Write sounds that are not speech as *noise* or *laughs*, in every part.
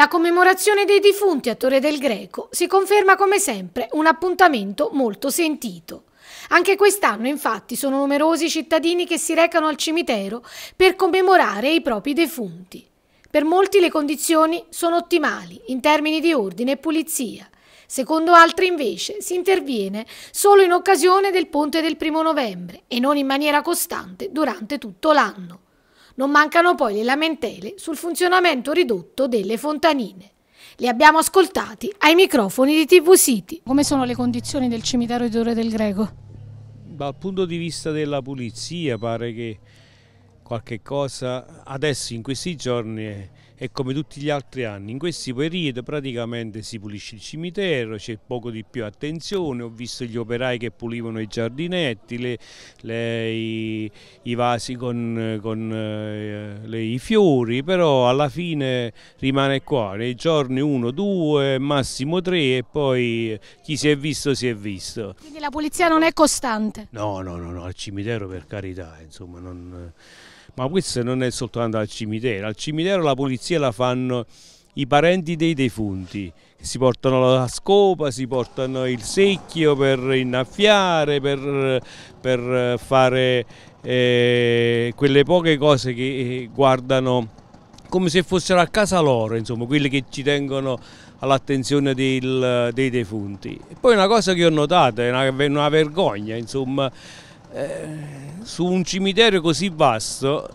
La commemorazione dei defunti a Torre del Greco si conferma come sempre un appuntamento molto sentito. Anche quest'anno infatti sono numerosi i cittadini che si recano al cimitero per commemorare i propri defunti. Per molti le condizioni sono ottimali in termini di ordine e pulizia. Secondo altri invece si interviene solo in occasione del ponte del primo novembre e non in maniera costante durante tutto l'anno. Non mancano poi le lamentele sul funzionamento ridotto delle fontanine. Li abbiamo ascoltati ai microfoni di TV City. Come sono le condizioni del cimitero di Torre del Greco? Dal punto di vista della pulizia pare che qualche cosa adesso in questi giorni è come tutti gli altri anni. In questi periodi praticamente si pulisce il cimitero, c'è poco di più attenzione, ho visto gli operai che pulivano i giardinetti, le, le, i, i, vasi con, con eh, le, i fiori, però alla fine rimane qua, nei giorni 1, 2, massimo 3 e poi chi si è visto si è visto. Quindi la pulizia non è costante? No, no, no, no al cimitero per carità, insomma non ma questo non è soltanto al cimitero, al cimitero la polizia la fanno i parenti dei defunti, si portano la scopa, si portano il secchio per innaffiare, per, per fare eh, quelle poche cose che eh, guardano come se fossero a casa loro, insomma, quelli che ci tengono all'attenzione dei defunti. E poi una cosa che ho notato, è una, una vergogna, insomma, su un cimitero così vasto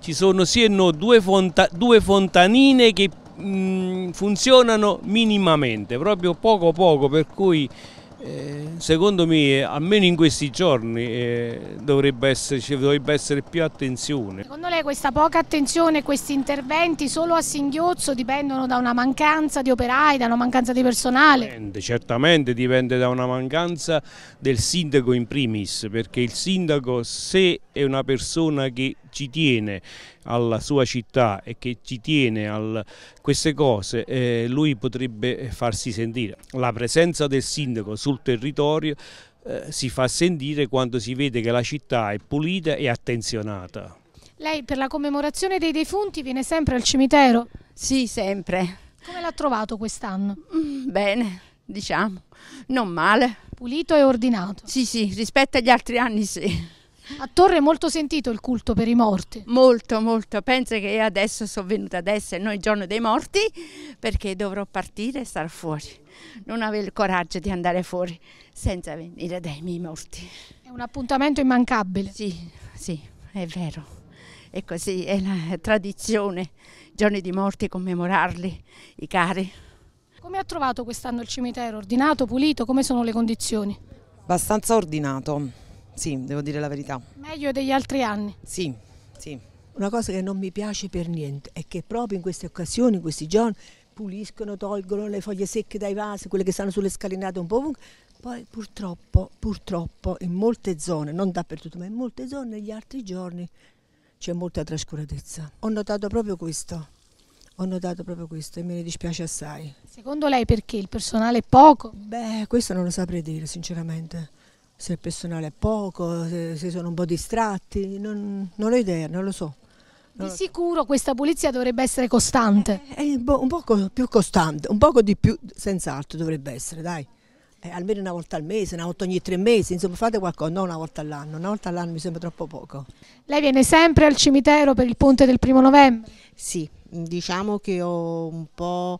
ci sono sì e no due, fonta, due fontanine che mh, mm, funzionano minimamente, proprio poco poco, per cui eh, secondo me almeno in questi giorni eh, dovrebbe, esserci, dovrebbe essere più attenzione. Secondo lei questa poca attenzione, e questi interventi solo a singhiozzo dipendono da una mancanza di operai, da una mancanza di personale? Certamente, certamente dipende da una mancanza del sindaco in primis, perché il sindaco se è una persona che ci tiene alla sua città e che ci tiene a queste cose, eh, lui potrebbe farsi sentire. La presenza del sindaco sul territorio eh, si fa sentire quando si vede che la città è pulita e attenzionata. Lei per la commemorazione dei defunti viene sempre al cimitero? Sì, sempre. Come l'ha trovato quest'anno? Mm, bene, diciamo, non male. Pulito e ordinato? Sì, sì, rispetto agli altri anni sì. A Torre è molto sentito il culto per i morti. Molto, molto. Penso che adesso sono venuta ad essere noi giorno dei morti perché dovrò partire e star fuori. Non avevo il coraggio di andare fuori senza venire dai miei morti. È un appuntamento immancabile. Sì, sì, è vero. È così è la tradizione, giorni di morti, commemorarli, i cari. Come ha trovato quest'anno il cimitero? Ordinato, pulito? Come sono le condizioni? Abbastanza ordinato sì, devo dire la verità. Meglio degli altri anni? Sì, sì. Una cosa che non mi piace per niente è che proprio in queste occasioni, in questi giorni, puliscono, tolgono le foglie secche dai vasi, quelle che stanno sulle scalinate un po' ovunque. Poi purtroppo, purtroppo in molte zone, non dappertutto, ma in molte zone negli altri giorni c'è molta trascuratezza. Ho notato proprio questo, ho notato proprio questo e me ne dispiace assai. Secondo lei perché il personale è poco? Beh, questo non lo saprei dire sinceramente se il personale è poco, se, se sono un po' distratti, non, non ho idea, non lo so. Di sicuro questa pulizia dovrebbe essere costante. È eh, eh, un, po', un poco più costante, un poco di più, senz'altro dovrebbe essere, dai. Eh, almeno una volta al mese, una volta ogni tre mesi, insomma fate qualcosa, non una volta all'anno, una volta all'anno mi sembra troppo poco. Lei viene sempre al cimitero per il ponte del primo novembre? Sì, diciamo che ho un po'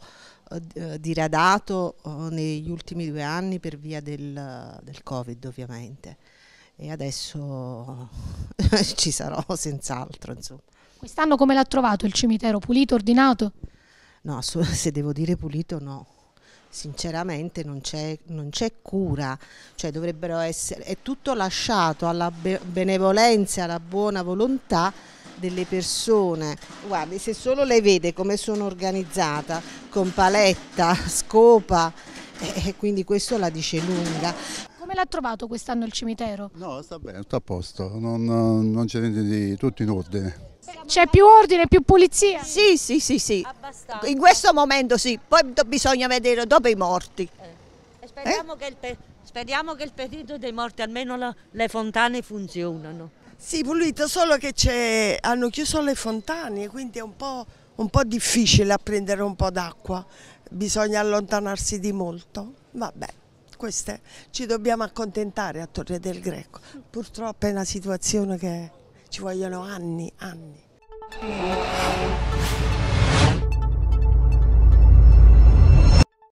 eh, eh diradato eh, negli ultimi due anni per via del, del Covid ovviamente e adesso eh, *laughs* ci sarò senz'altro. Quest'anno come l'ha trovato il cimitero? Pulito, ordinato? No, *laughs* se devo dire pulito no sinceramente non c'è, cura, cioè dovrebbero essere, è tutto lasciato alla benevolenza, alla buona volontà delle persone. Guardi, se solo lei vede come sono organizzata, con paletta, scopa, eh, eh, quindi questo la dice lunga. Come l'ha trovato quest'anno il cimitero? No, sta bene, sta a posto, non, eh, non c'è niente di tutto in ordine. C'è più ordine, più pulizia? Sì, sì, sì, sì. Abbastanza. In questo momento sì, poi bisogna vedere dopo i morti. Eh. Speriamo, eh? Che speriamo, Che il periodo dei morti almeno le fontane funzionano. Sì, pulito, solo che hanno chiuso le fontane, quindi è un po', un po difficile a prendere un po' d'acqua, bisogna allontanarsi di molto. Vabbè, queste ci dobbiamo accontentare a Torre del Greco. Purtroppo è una situazione che ci vogliono anni, anni.